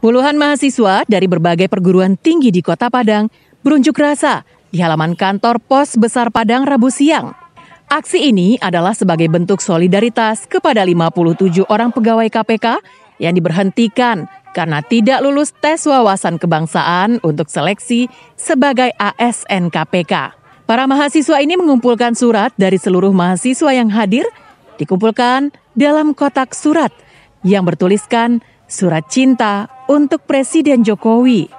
Puluhan mahasiswa dari berbagai perguruan tinggi di Kota Padang berunjuk rasa di halaman kantor Pos Besar Padang Rabu siang. Aksi ini adalah sebagai bentuk solidaritas kepada 57 orang pegawai KPK yang diberhentikan karena tidak lulus tes wawasan kebangsaan untuk seleksi sebagai ASN KPK. Para mahasiswa ini mengumpulkan surat dari seluruh mahasiswa yang hadir, dikumpulkan dalam kotak surat yang bertuliskan surat cinta untuk Presiden Jokowi.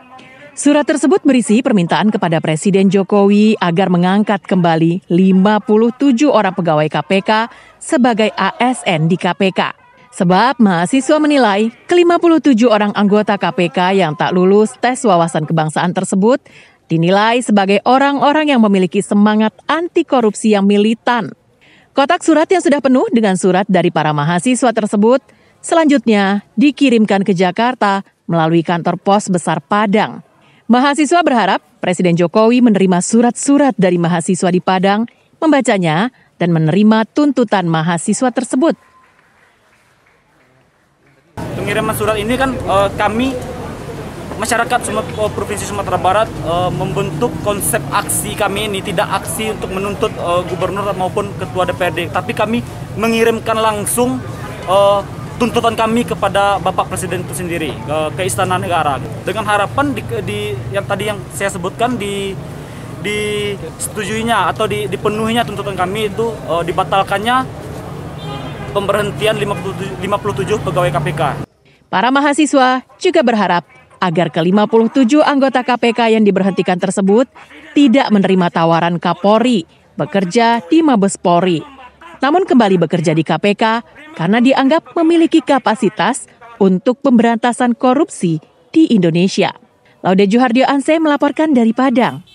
Surat tersebut berisi permintaan kepada Presiden Jokowi agar mengangkat kembali 57 orang pegawai KPK sebagai ASN di KPK. Sebab mahasiswa menilai ke-57 orang anggota KPK yang tak lulus tes wawasan kebangsaan tersebut dinilai sebagai orang-orang yang memiliki semangat anti korupsi yang militan. Kotak surat yang sudah penuh dengan surat dari para mahasiswa tersebut Selanjutnya dikirimkan ke Jakarta melalui kantor pos besar Padang. Mahasiswa berharap Presiden Jokowi menerima surat-surat dari mahasiswa di Padang, membacanya, dan menerima tuntutan mahasiswa tersebut. Pengiriman surat ini kan eh, kami masyarakat Sumatera, eh, Provinsi Sumatera Barat uh, membentuk konsep aksi kami ini tidak aksi untuk menuntut uh, gubernur maupun ketua DPRD, tapi kami mengirimkan langsung uh, tuntutan kami kepada Bapak Presiden itu sendiri ke, ke Istana Negara gitu. dengan harapan di, di yang tadi yang saya sebutkan di disetujuinya atau di, dipenuhinya tuntutan kami itu uh, dibatalkannya pemberhentian 57, 57 pegawai KPK. Para mahasiswa juga berharap agar ke-57 anggota KPK yang diberhentikan tersebut tidak menerima tawaran Kapolri bekerja di Mabes Polri namun kembali bekerja di KPK karena dianggap memiliki kapasitas untuk pemberantasan korupsi di Indonesia. Laude Juhardio Anse melaporkan dari Padang.